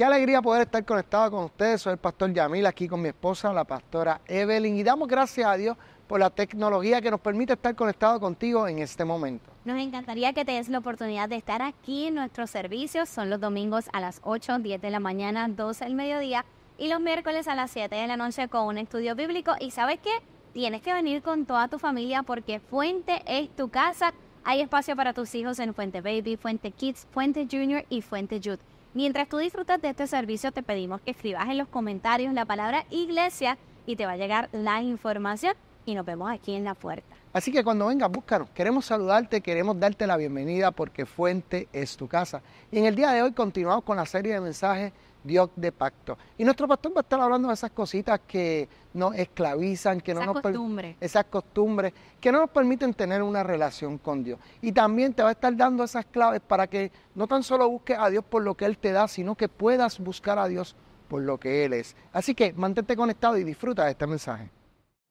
Qué alegría poder estar conectado con ustedes. Soy el pastor Yamil aquí con mi esposa, la pastora Evelyn. Y damos gracias a Dios por la tecnología que nos permite estar conectado contigo en este momento. Nos encantaría que te des la oportunidad de estar aquí. en Nuestros servicios son los domingos a las 8, 10 de la mañana, 12 del mediodía y los miércoles a las 7 de la noche con un estudio bíblico. ¿Y sabes qué? Tienes que venir con toda tu familia porque Fuente es tu casa. Hay espacio para tus hijos en Fuente Baby, Fuente Kids, Fuente Junior y Fuente Youth. Mientras tú disfrutas de este servicio, te pedimos que escribas en los comentarios la palabra iglesia y te va a llegar la información y nos vemos aquí en la puerta. Así que cuando vengas, búscanos. Queremos saludarte, queremos darte la bienvenida porque Fuente es tu casa. Y en el día de hoy continuamos con la serie de mensajes Dios de pacto. Y nuestro pastor va a estar hablando de esas cositas que nos esclavizan, que no nos costumbres. esas costumbres, que no nos permiten tener una relación con Dios. Y también te va a estar dando esas claves para que no tan solo busques a Dios por lo que Él te da, sino que puedas buscar a Dios por lo que Él es. Así que mantente conectado y disfruta de este mensaje.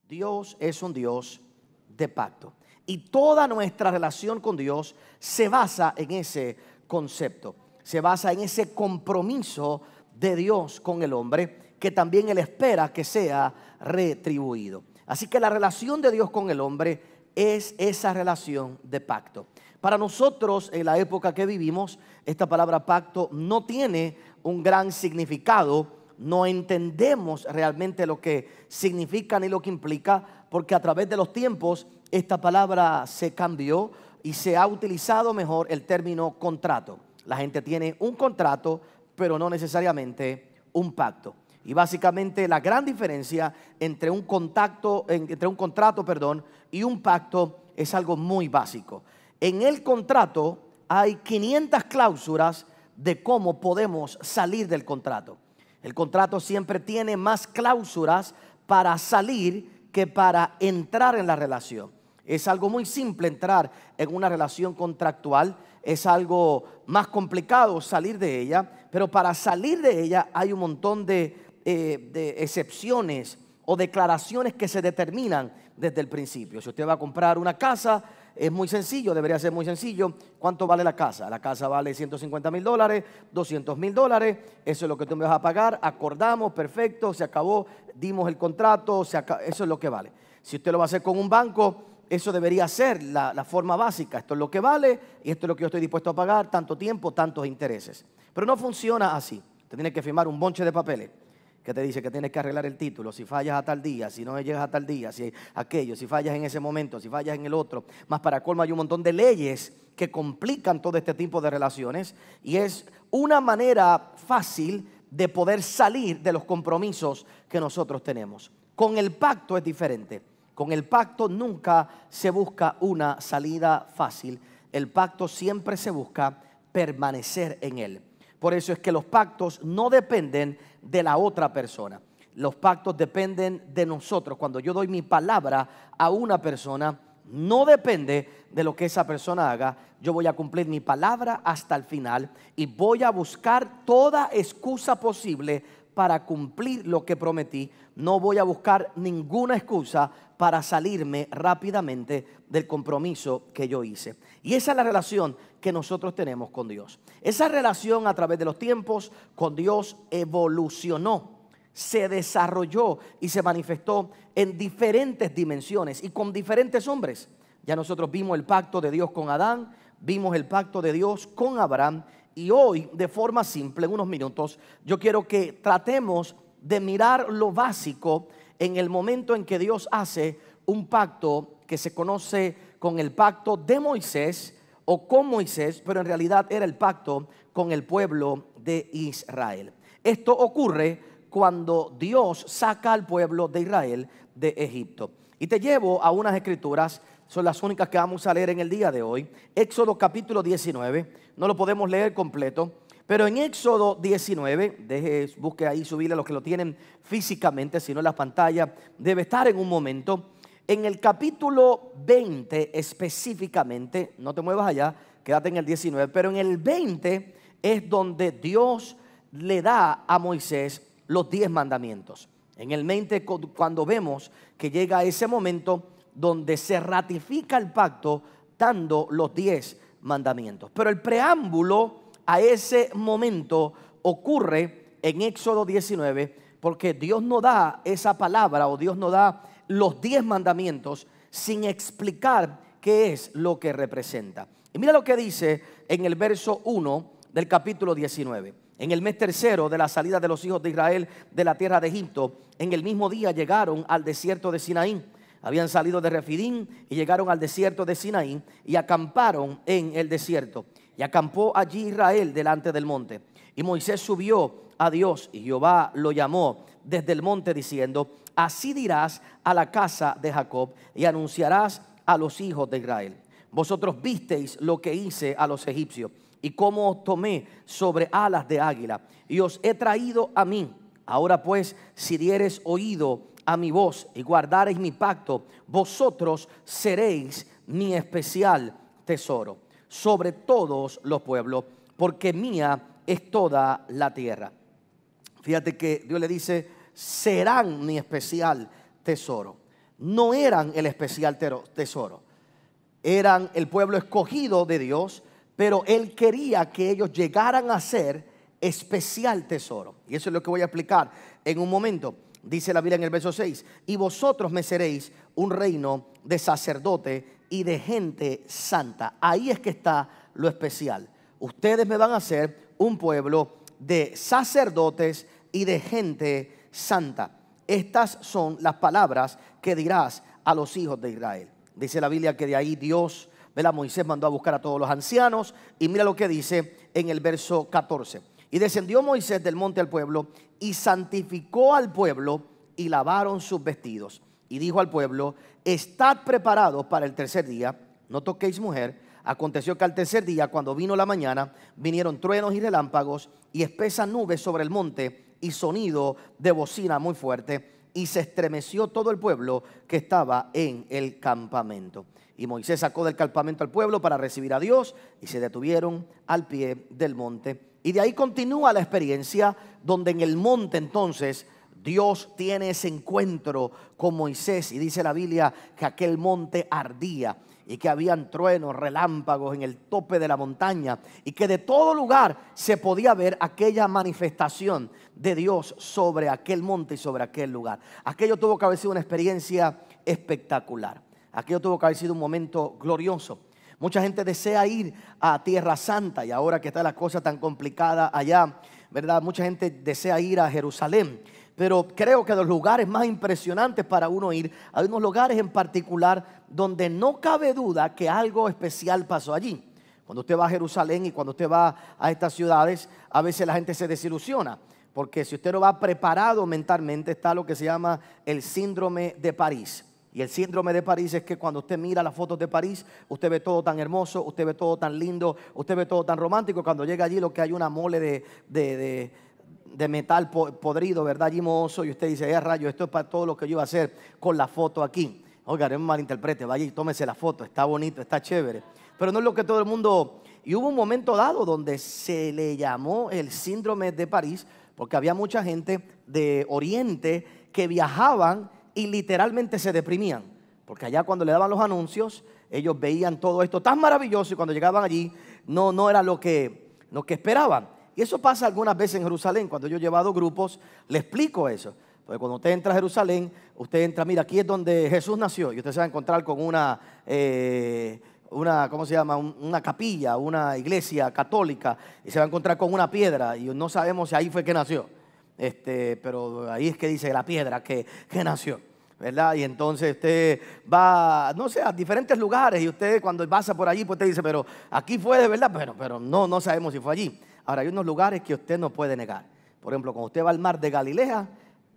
Dios es un Dios de pacto. Y toda nuestra relación con Dios se basa en ese concepto, se basa en ese compromiso de Dios con el hombre, que también Él espera que sea retribuido. Así que la relación de Dios con el hombre es esa relación de pacto. Para nosotros, en la época que vivimos, esta palabra pacto no tiene un gran significado, no entendemos realmente lo que significa ni lo que implica, porque a través de los tiempos esta palabra se cambió y se ha utilizado mejor el término contrato. La gente tiene un contrato pero no necesariamente un pacto. Y básicamente la gran diferencia entre un, contacto, entre un contrato perdón, y un pacto es algo muy básico. En el contrato hay 500 cláusulas de cómo podemos salir del contrato. El contrato siempre tiene más cláusulas para salir que para entrar en la relación. Es algo muy simple entrar en una relación contractual, es algo más complicado salir de ella pero para salir de ella hay un montón eh, de, excepciones o declaraciones que se determinan desde el principio. Si usted va a comprar una casa, es muy sencillo, debería ser muy sencillo. ¿Cuánto vale la casa? La casa vale 150 mil dólares, 200 mil dólares, eso es lo que tú me vas a pagar, acordamos, perfecto, se acabó, dimos el contrato, eso es lo que vale. Si usted lo va a hacer con un banco, eso debería ser la, la forma básica, esto es lo que vale y esto es lo que yo estoy dispuesto a pagar, tanto tiempo, tantos intereses. Pero no funciona así. Te tienes que firmar un bonche de papeles que te dice que tienes que arreglar el título, si fallas a tal día, si no llegas a tal día, si aquello, si fallas en ese momento, si fallas en el otro. Más para colmo hay un montón de leyes que complican todo este tipo de relaciones y es una manera fácil de poder salir de los compromisos que nosotros tenemos. Con el pacto es diferente. Con el pacto nunca se busca una salida fácil. El pacto siempre se busca permanecer en él. Por eso es que los pactos no dependen de la otra persona. Los pactos dependen de nosotros. Cuando yo doy mi palabra a una persona, no depende de lo que esa persona haga. Yo voy a cumplir mi palabra hasta el final y voy a buscar toda excusa posible para cumplir lo que prometí. No voy a buscar ninguna excusa para salirme rápidamente del compromiso que yo hice. Y esa es la relación que nosotros tenemos con Dios. Esa relación a través de los tiempos con Dios evolucionó se desarrolló y se manifestó en diferentes dimensiones y con diferentes hombres. Ya nosotros vimos el pacto de Dios con Adán, vimos el pacto de Dios con Abraham y hoy de forma simple, en unos minutos, yo quiero que tratemos de mirar lo básico en el momento en que Dios hace un pacto que se conoce con el pacto de Moisés o con Moisés, pero en realidad era el pacto con el pueblo de Israel. Esto ocurre cuando Dios saca al pueblo de Israel de Egipto. Y te llevo a unas escrituras, son las únicas que vamos a leer en el día de hoy. Éxodo capítulo 19, no lo podemos leer completo, pero en Éxodo 19, deje, busque ahí, su a los que lo tienen físicamente, si no en la pantalla, debe estar en un momento. En el capítulo 20 específicamente, no te muevas allá, quédate en el 19, pero en el 20 es donde Dios le da a Moisés los 10 mandamientos. En el 20, cuando vemos que llega ese momento donde se ratifica el pacto dando los 10 mandamientos. Pero el preámbulo a ese momento ocurre en Éxodo 19, porque Dios no da esa palabra o Dios no da los diez mandamientos sin explicar qué es lo que representa. Y mira lo que dice en el verso 1 del capítulo 19. En el mes tercero de la salida de los hijos de Israel de la tierra de Egipto, en el mismo día llegaron al desierto de Sinaí. Habían salido de Refidim y llegaron al desierto de Sinaí y acamparon en el desierto. Y acampó allí Israel delante del monte. Y Moisés subió a Dios y Jehová lo llamó desde el monte diciendo, así dirás a la casa de Jacob y anunciarás a los hijos de Israel. Vosotros visteis lo que hice a los egipcios y cómo os tomé sobre alas de águila y os he traído a mí. Ahora pues, si dieres oído a mi voz y guardareis mi pacto, vosotros seréis mi especial tesoro sobre todos los pueblos, porque mía es toda la tierra. Fíjate que Dios le dice, serán mi especial tesoro. No eran el especial tesoro, eran el pueblo escogido de Dios, pero Él quería que ellos llegaran a ser especial tesoro. Y eso es lo que voy a explicar en un momento. Dice la Biblia en el verso 6, y vosotros me seréis un reino de sacerdote y de gente santa. Ahí es que está lo especial. Ustedes me van a hacer un pueblo de sacerdotes y de gente santa. Estas son las palabras que dirás a los hijos de Israel. Dice la Biblia que de ahí Dios, ¿verdad? Moisés mandó a buscar a todos los ancianos y mira lo que dice en el verso 14. Y descendió Moisés del monte al pueblo y santificó al pueblo y lavaron sus vestidos y dijo al pueblo, estad preparados para el tercer día, no toquéis mujer. Aconteció que al tercer día, cuando vino la mañana, vinieron truenos y relámpagos y espesas nubes sobre el monte y sonido de bocina muy fuerte. Y se estremeció todo el pueblo que estaba en el campamento. Y Moisés sacó del campamento al pueblo para recibir a Dios y se detuvieron al pie del monte. Y de ahí continúa la experiencia donde en el monte entonces Dios tiene ese encuentro con Moisés y dice la Biblia que aquel monte ardía y que habían truenos, relámpagos en el tope de la montaña y que de todo lugar se podía ver aquella manifestación de Dios sobre aquel monte y sobre aquel lugar. Aquello tuvo que haber sido una experiencia espectacular. Aquello tuvo que haber sido un momento glorioso. Mucha gente desea ir a Tierra Santa y ahora que está la cosa tan complicada allá, ¿verdad? Mucha gente desea ir a Jerusalén pero creo que los lugares más impresionantes para uno ir, hay unos lugares en particular donde no cabe duda que algo especial pasó allí. Cuando usted va a Jerusalén y cuando usted va a estas ciudades, a veces la gente se desilusiona, porque si usted no va preparado mentalmente está lo que se llama el síndrome de París. Y el síndrome de París es que cuando usted mira las fotos de París, usted ve todo tan hermoso, usted ve todo tan lindo, usted ve todo tan romántico, cuando llega allí lo que hay una mole de, de de metal podrido, ¿verdad? Allí y usted dice, ay, eh, rayo, esto es para todo lo que yo iba a hacer con la foto aquí. Oiga, no me malinterprete, vaya y tómese la foto, está bonito, está chévere. Pero no es lo que todo el mundo... Y hubo un momento dado donde se le llamó el síndrome de París, porque había mucha gente de Oriente que viajaban y literalmente se deprimían. Porque allá cuando le daban los anuncios, ellos veían todo esto tan maravilloso y cuando llegaban allí no, no era lo que, lo que esperaban. Y eso pasa algunas veces en Jerusalén. Cuando yo he llevado grupos, le explico eso. Porque cuando usted entra a Jerusalén, usted entra, mira, aquí es donde Jesús nació. Y usted se va a encontrar con una, eh, una ¿cómo se llama? Una capilla, una iglesia católica. Y se va a encontrar con una piedra. Y no sabemos si ahí fue que nació. Este, pero ahí es que dice la piedra que, que nació. ¿verdad? Y entonces usted va, no sé, a diferentes lugares y usted cuando pasa por allí, pues te dice, pero aquí fue de verdad, pero, pero no, no sabemos si fue allí. Ahora, hay unos lugares que usted no puede negar. Por ejemplo, cuando usted va al mar de Galilea,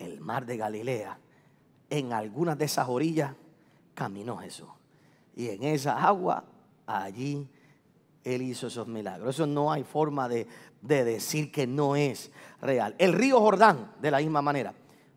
el mar de Galilea, en algunas de esas orillas caminó Jesús. Y en esa agua, allí él hizo esos milagros. Eso no hay forma de, decir que no es real. El río Jordán, de la misma manera.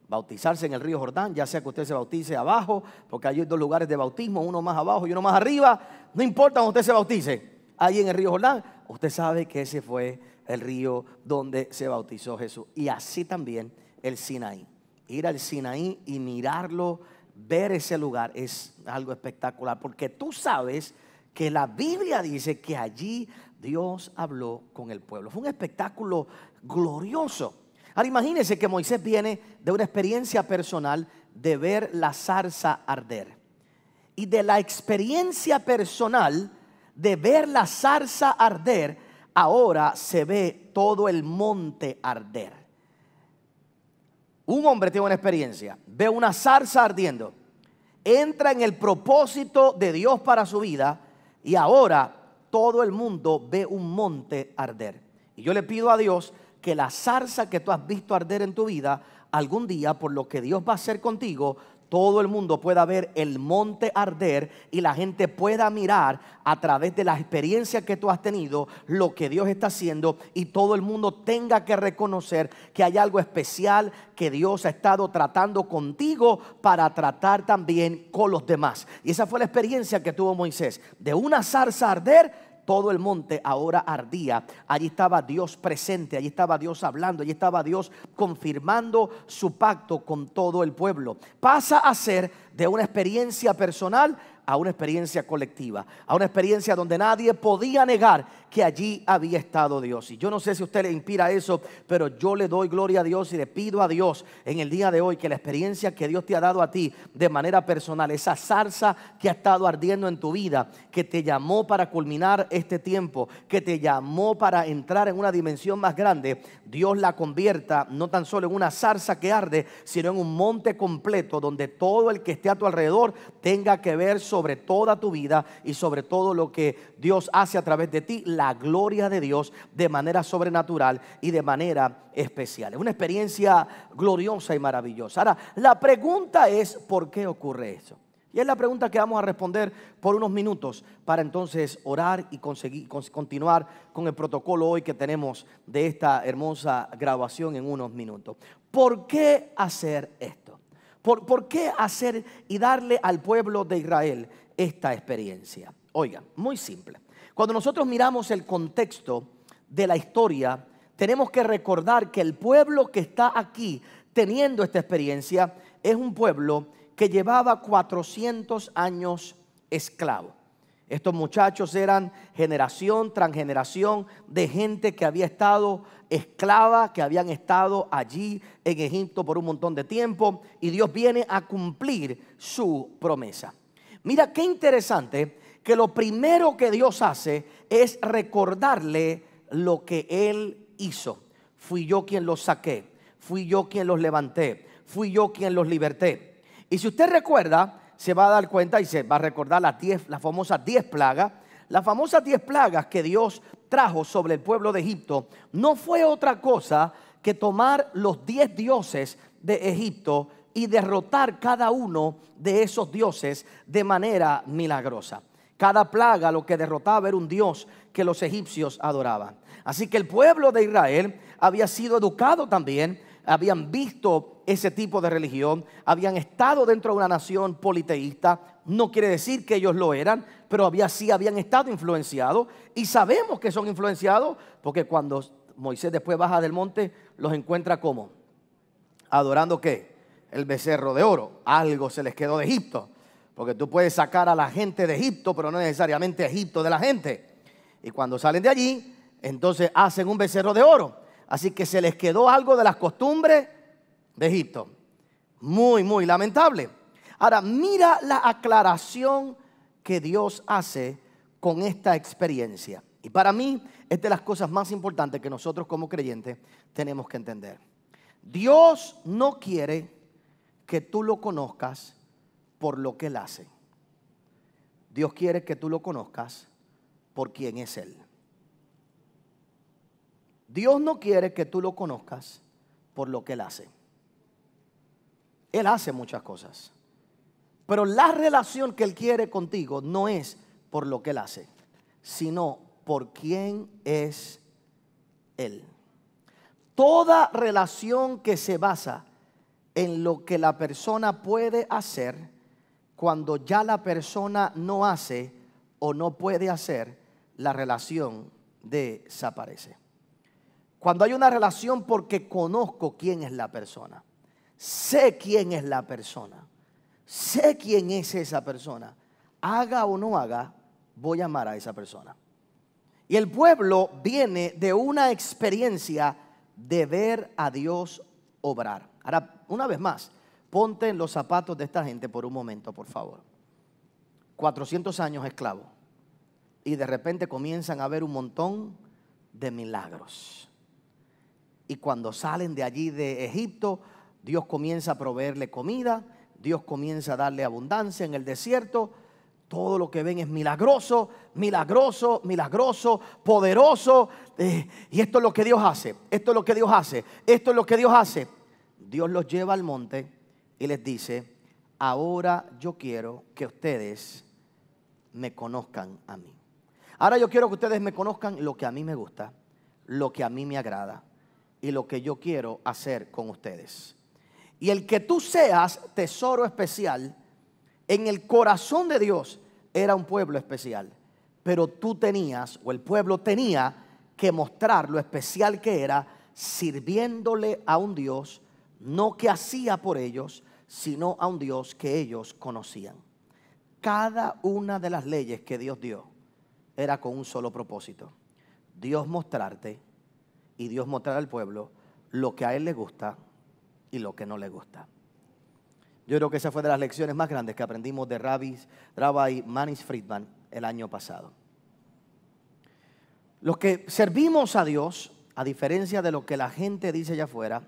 Bautizarse en el río Jordán, ya sea que usted se bautice abajo, porque hay dos lugares de bautismo, uno más abajo y uno más arriba. No importa donde usted se bautice, ahí en el río Jordán, usted sabe que ese fue el río donde se bautizó Jesús. Y así también el Sinaí. Ir al Sinaí y mirarlo, ver ese lugar es algo espectacular, porque tú sabes que la Biblia dice que allí Dios habló con el pueblo. Fue un espectáculo glorioso. Ahora imagínense que Moisés viene de una experiencia personal de ver la zarza arder. Y de la experiencia personal de ver la zarza arder, ahora se ve todo el monte arder. Un hombre tiene una experiencia, ve una zarza ardiendo, entra en el propósito de Dios para su vida y ahora todo el mundo ve un monte arder. Y yo le pido a Dios que la zarza que tú has visto arder en tu vida algún día, por lo que Dios va a hacer contigo, todo el mundo pueda ver el monte arder y la gente pueda mirar a través de la experiencia que tú has tenido lo que Dios está haciendo y todo el mundo tenga que reconocer que hay algo especial que Dios ha estado tratando contigo para tratar también con los demás. Y esa fue la experiencia que tuvo Moisés, de una zarza arder todo el monte ahora ardía. Allí estaba Dios presente, allí estaba Dios hablando, allí estaba Dios confirmando su pacto con todo el pueblo. Pasa a ser de una experiencia personal a una experiencia colectiva, a una experiencia donde nadie podía negar que allí había estado Dios. Y yo no sé si usted le inspira eso, pero yo le doy gloria a Dios y le pido a Dios en el día de hoy que la experiencia que Dios te ha dado a ti de manera personal, esa zarza que ha estado ardiendo en tu vida, que te llamó para culminar este tiempo, que te llamó para entrar en una dimensión más grande, Dios la convierta no tan solo en una zarza que arde, sino en un monte completo donde todo el que esté a tu alrededor tenga que ver sobre toda tu vida y sobre todo lo que Dios hace a través de ti gloria de Dios de manera sobrenatural y de manera especial. Es una experiencia gloriosa y maravillosa. Ahora, la pregunta es, ¿por qué ocurre eso? Y es la pregunta que vamos a responder por unos minutos para entonces orar y conseguir, continuar con el protocolo hoy que tenemos de esta hermosa grabación en unos minutos. ¿Por qué hacer esto? ¿Por, qué hacer y darle al pueblo de Israel esta experiencia? oiga muy simple. Cuando nosotros miramos el contexto de la historia, tenemos que recordar que el pueblo que está aquí teniendo esta experiencia es un pueblo que llevaba 400 años esclavo. Estos muchachos eran generación tras generación de gente que había estado esclava, que habían estado allí en Egipto por un montón de tiempo y Dios viene a cumplir su promesa. Mira qué interesante que lo primero que Dios hace es recordarle lo que Él hizo. Fui yo quien los saqué, fui yo quien los levanté, fui yo quien los liberté. Y si usted recuerda, se va a dar cuenta y se va a recordar las, diez, las famosas 10 plagas. Las famosas 10 plagas que Dios trajo sobre el pueblo de Egipto no fue otra cosa que tomar los diez dioses de Egipto y derrotar cada uno de esos dioses de manera milagrosa. Cada plaga lo que derrotaba era un dios que los egipcios adoraban. Así que el pueblo de Israel había sido educado también, habían visto ese tipo de religión, habían estado dentro de una nación politeísta, no quiere decir que ellos lo eran, pero había, sí habían estado influenciados y sabemos que son influenciados porque cuando Moisés después baja del monte, los encuentra como adorando qué? El becerro de oro, algo se les quedó de Egipto. Porque tú puedes sacar a la gente de Egipto, pero no necesariamente Egipto de la gente. Y cuando salen de allí, entonces hacen un becerro de oro. Así que se les quedó algo de las costumbres de Egipto. Muy, muy lamentable. Ahora, mira la aclaración que Dios hace con esta experiencia. Y para mí es de las cosas más importantes que nosotros como creyentes tenemos que entender. Dios no quiere que tú lo conozcas por lo que Él hace. Dios quiere que tú lo conozcas por quién es Él. Dios no quiere que tú lo conozcas por lo que Él hace. Él hace muchas cosas. Pero la relación que Él quiere contigo no es por lo que Él hace, sino por quién es Él. Toda relación que se basa en lo que la persona puede hacer cuando ya la persona no hace o no puede hacer, la relación desaparece. Cuando hay una relación porque conozco quién es la persona, sé quién es la persona, sé quién es esa persona, haga o no haga, voy a amar a esa persona. Y el pueblo viene de una experiencia de ver a Dios obrar. Ahora, una vez más, Ponte en los zapatos de esta gente por un momento, por favor. 400 años esclavo. Y de repente comienzan a ver un montón de milagros. Y cuando salen de allí de Egipto, Dios comienza a proveerle comida, Dios comienza a darle abundancia en el desierto. Todo lo que ven es milagroso, milagroso, milagroso, poderoso. Eh, y esto es lo que Dios hace, esto es lo que Dios hace, esto es lo que Dios hace. Dios los lleva al monte y les dice, ahora yo quiero que ustedes me conozcan a mí. Ahora yo quiero que ustedes me conozcan lo que a mí me gusta, lo que a mí me agrada y lo que yo quiero hacer con ustedes. Y el que tú seas tesoro especial en el corazón de Dios era un pueblo especial, pero tú tenías o el pueblo tenía que mostrar lo especial que era sirviéndole a un Dios no que hacía por ellos, sino a un Dios que ellos conocían. Cada una de las leyes que Dios dio era con un solo propósito. Dios mostrarte y Dios mostrar al pueblo lo que a Él le gusta y lo que no le gusta. Yo creo que esa fue de las lecciones más grandes que aprendimos de Rabbi, y Manis Friedman el año pasado. Los que servimos a Dios, a diferencia de lo que la gente dice allá afuera,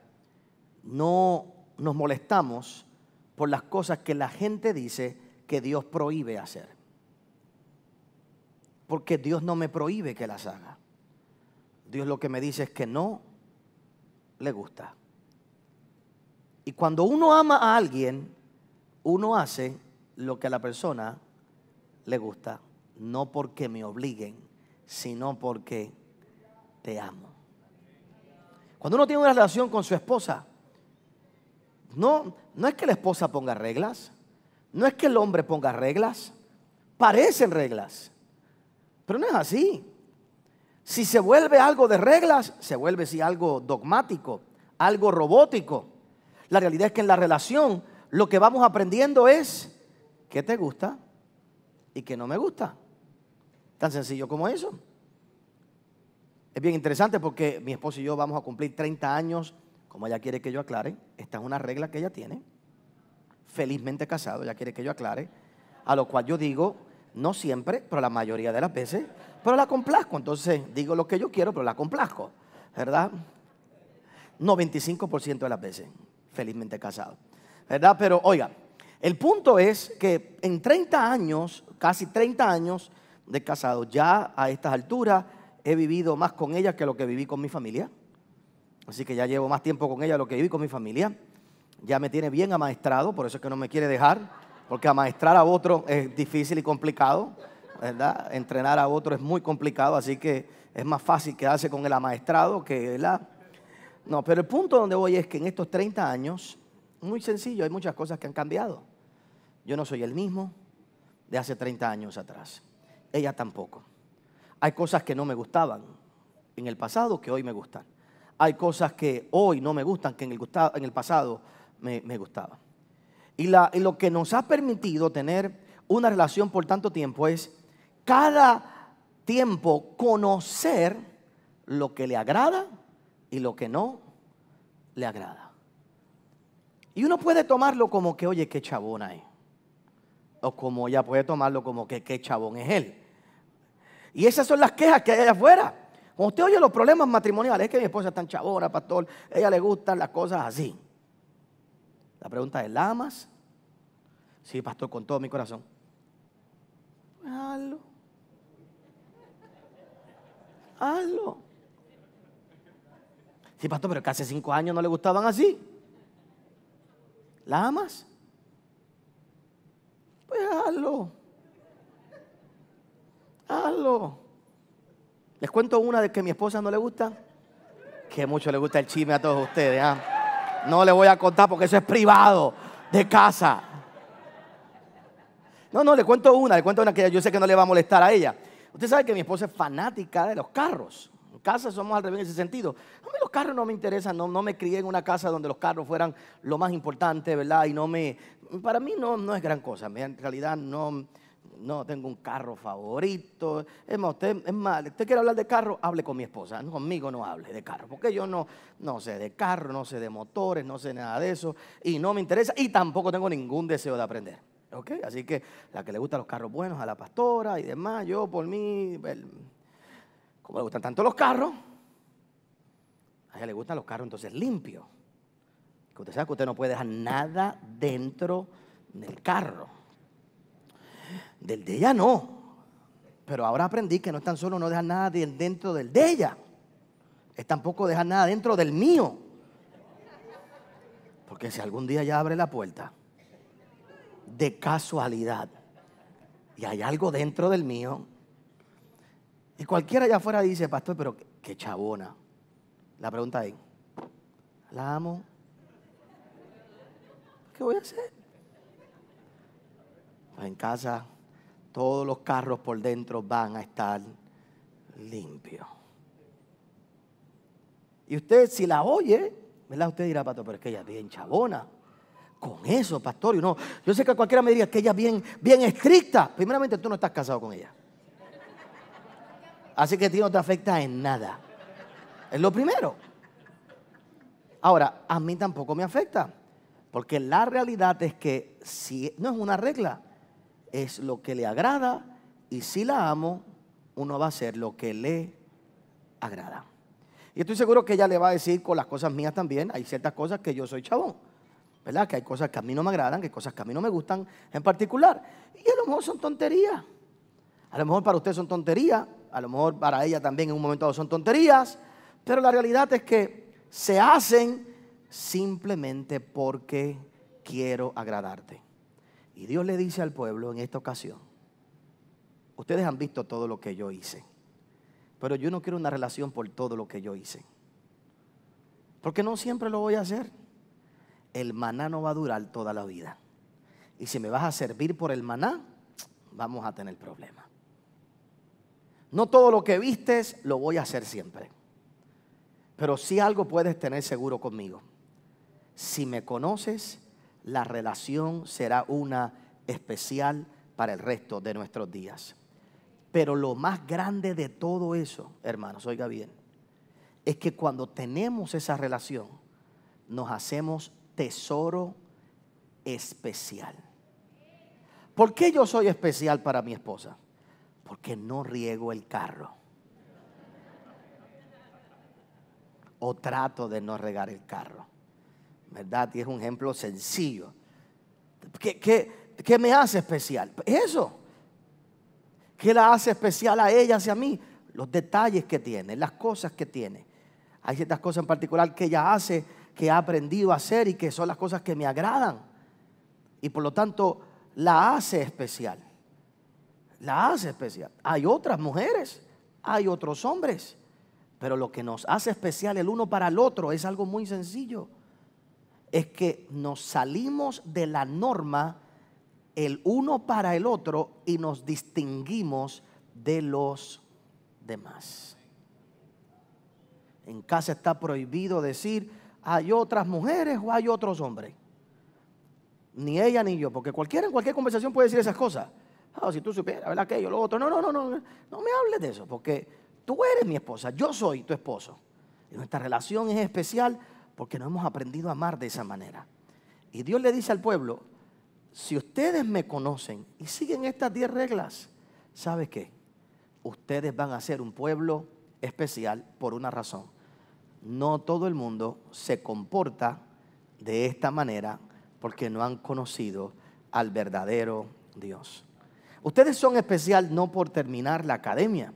no nos molestamos por las cosas que la gente dice que Dios prohíbe hacer. Porque Dios no me prohíbe que las haga. Dios lo que me dice es que no le gusta. Y cuando uno ama a alguien, uno hace lo que a la persona le gusta, no porque me obliguen, sino porque te amo. Cuando uno tiene una relación con su esposa, no, no es que la esposa ponga reglas, no es que el hombre ponga reglas, parecen reglas, pero no es así. Si se vuelve algo de reglas, se vuelve si algo dogmático, algo robótico. La realidad es que en la relación lo que vamos aprendiendo es qué te gusta y qué no me gusta. Tan sencillo como eso. Es bien interesante porque mi esposo y yo vamos a cumplir 30 años como ella quiere que yo aclare, esta es una regla que ella tiene, felizmente casado, ella quiere que yo aclare, a lo cual yo digo, no siempre, pero la mayoría de las veces, pero la complazco, entonces digo lo que yo quiero, pero la complazco, ¿verdad? 95% de las veces, felizmente casado, ¿verdad? Pero oiga, el punto es que en 30 años, casi 30 años de casado, ya a estas alturas he vivido más con ella que lo que viví con mi familia. Así que ya llevo más tiempo con ella de lo que viví con mi familia. Ya me tiene bien amaestrado, por eso es que no me quiere dejar, porque amaestrar a otro es difícil y complicado, ¿verdad? Entrenar a otro es muy complicado, así que es más fácil quedarse con el amaestrado que, la... No, pero el punto donde voy es que en estos 30 años, muy sencillo, hay muchas cosas que han cambiado. Yo no soy el mismo de hace 30 años atrás. Ella tampoco. Hay cosas que no me gustaban en el pasado que hoy me gustan. Hay cosas que hoy no me gustan, que en el, pasado me, gustaban. Y, lo que nos ha permitido tener una relación por tanto tiempo es cada tiempo conocer lo que le agrada y lo que no le agrada. Y uno puede tomarlo como que, oye, qué chabón hay. O como ya puede tomarlo como que, qué chabón es él. Y esas son las quejas que hay allá afuera. Cuando usted oye los problemas matrimoniales, es que mi esposa es tan chabona, pastor, ella le gustan las cosas así. La pregunta es, ¿la amas? Sí, pastor, con todo mi corazón. Pues hazlo. Hazlo. Sí, pastor, pero que hace cinco años no le gustaban así. ¿La amas? Pues hazlo. Hazlo. Les cuento una de que a mi esposa no le gusta. Que mucho le gusta el chisme a todos ustedes. ¿ah? No le voy a contar porque eso es privado de casa. No, no, le cuento una, le cuento una que yo sé que no le va a molestar a ella. Usted sabe que mi esposa es fanática de los carros. En casa somos al revés en ese sentido. A mí los carros no me interesan, no, me crié en una casa donde los carros fueran lo más importante, ¿verdad? Y no me. Para mí no, no es gran cosa. En realidad no no tengo un carro favorito. Es más, usted, es quiere hablar de carro, hable con mi esposa. No, conmigo no hable de carro, porque yo no, no sé de carro, no sé de motores, no sé nada de eso, y no me interesa, y tampoco tengo ningún deseo de aprender. ¿Ok? Así que la que le gustan los carros buenos, a la pastora y demás, yo por mí, como le gustan tanto los carros, a ella le gustan los carros entonces limpios. Que usted sabe que usted no puede dejar nada dentro del carro. Del de ella no. Pero ahora aprendí que no es tan solo no dejar nada dentro del de ella, es tampoco dejar nada dentro del mío. Porque si algún día ya abre la puerta, de casualidad, y hay algo dentro del mío, y cualquiera allá afuera dice, pastor, pero qué chabona. La pregunta es, ¿la amo? ¿Qué voy a hacer? Pues en casa, todos los carros por dentro van a estar limpios. Y usted, si la oye, ¿verdad? Usted dirá, Pato, pero es que ella es bien chabona. Con eso, pastor. no, yo sé que cualquiera me diría que ella es bien, bien estricta. Primeramente, tú no estás casado con ella. Así que a ti no te afecta en nada. Es lo primero. Ahora, a mí tampoco me afecta. Porque la realidad es que si no es una regla, es lo que le agrada y si la amo, uno va a hacer lo que le agrada. Y estoy seguro que ella le va a decir con las cosas mías también, hay ciertas cosas que yo soy chabón, ¿verdad? Que hay cosas que a mí no me agradan, que hay cosas que a mí no me gustan en particular. Y a lo mejor son tonterías. A lo mejor para usted son tonterías, a lo mejor para ella también en un momento dado son tonterías, pero la realidad es que se hacen simplemente porque quiero agradarte. Y Dios le dice al pueblo en esta ocasión, ustedes han visto todo lo que yo hice, pero yo no quiero una relación por todo lo que yo hice. Porque no siempre lo voy a hacer. El maná no va a durar toda la vida. Y si me vas a servir por el maná, vamos a tener problemas. No todo lo que vistes lo voy a hacer siempre. Pero si algo puedes tener seguro conmigo. Si me conoces, la relación será una especial para el resto de nuestros días. Pero lo más grande de todo eso, hermanos, oiga bien, es que cuando tenemos esa relación, nos hacemos tesoro especial. ¿Por qué yo soy especial para mi esposa? Porque no riego el carro. O trato de no regar el carro. ¿verdad? Y es un ejemplo sencillo. ¿Qué, qué me hace especial? Pues eso. ¿Qué la hace especial a ella hacia a mí? Los detalles que tiene, las cosas que tiene. Hay ciertas cosas en particular que ella hace, que ha aprendido a hacer y que son las cosas que me agradan. Y por lo tanto, la hace especial. La hace especial. Hay otras mujeres, hay otros hombres, pero lo que nos hace especial el uno para el otro es algo muy sencillo es que nos salimos de la norma el uno para el otro y nos distinguimos de los demás. En casa está prohibido decir, hay otras mujeres o hay otros hombres. Ni ella ni yo, porque cualquiera en cualquier conversación puede decir esas cosas. Ah, si tú supieras, ¿verdad? Aquello, lo otro. No, no, no, no, no me hables de eso, porque tú eres mi esposa, yo soy tu esposo. Y nuestra relación es especial porque no hemos aprendido a amar de esa manera. Y Dios le dice al pueblo, si ustedes me conocen y siguen estas 10 reglas, ¿sabe qué? Ustedes van a ser un pueblo especial por una razón. No todo el mundo se comporta de esta manera porque no han conocido al verdadero Dios. Ustedes son especial no por terminar la academia.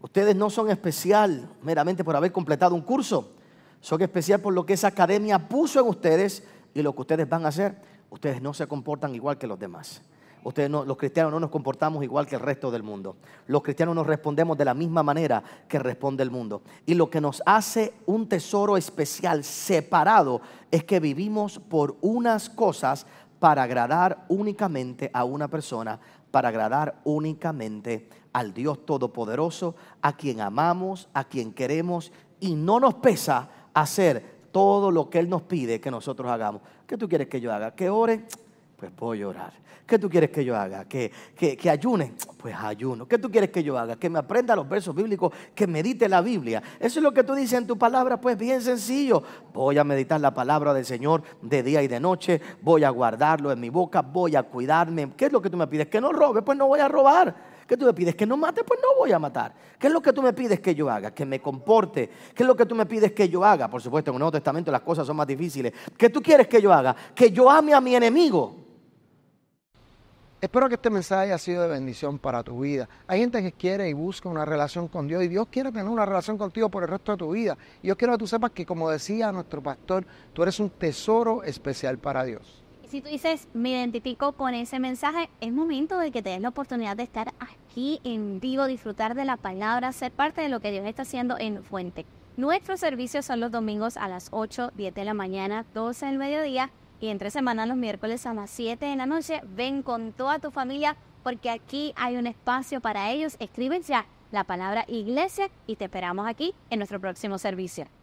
Ustedes no son especial meramente por haber completado un curso. Son especial por lo que esa academia puso en ustedes y lo que ustedes van a hacer. Ustedes no se comportan igual que los demás. Ustedes no, los cristianos no nos comportamos igual que el resto del mundo. Los cristianos nos respondemos de la misma manera que responde el mundo. Y lo que nos hace un tesoro especial, separado, es que vivimos por unas cosas para agradar únicamente a una persona, para agradar únicamente al Dios Todopoderoso, a quien amamos, a quien queremos, y no nos pesa hacer todo lo que Él nos pide que nosotros hagamos. ¿Qué tú quieres que yo haga? ¿Que ore? Pues voy a orar. ¿Qué tú quieres que yo haga? ¿Que, que, que ayune? Pues ayuno. ¿Qué tú quieres que yo haga? Que me aprenda los versos bíblicos, que medite la Biblia. Eso es lo que tú dices en tu palabra, pues bien sencillo. Voy a meditar la palabra del Señor de día y de noche, voy a guardarlo en mi boca, voy a cuidarme. ¿Qué es lo que tú me pides? Que no robe, pues no voy a robar ¿Qué tú me pides? Que no mate, pues no voy a matar. ¿Qué es lo que tú me pides que yo haga? Que me comporte. ¿Qué es lo que tú me pides que yo haga? Por supuesto, en el Nuevo Testamento las cosas son más difíciles. ¿Qué tú quieres que yo haga? Que yo ame a mi enemigo. Espero que este mensaje haya sido de bendición para tu vida. Hay gente que quiere y busca una relación con Dios y Dios quiere tener una relación contigo por el resto de tu vida. Y yo quiero que tú sepas que, como decía nuestro pastor, tú eres un tesoro especial para Dios. Si tú dices, me identifico con ese mensaje, es momento de que te des la oportunidad de estar a aquí en vivo, disfrutar de la palabra, ser parte de lo que Dios está haciendo en Fuente. Nuestros servicios son los domingos a las 8, 10 de la mañana, 12 del mediodía y entre semana los miércoles a las 7 de la noche. Ven con toda tu familia porque aquí hay un espacio para ellos. Escriben ya la palabra iglesia y te esperamos aquí en nuestro próximo servicio.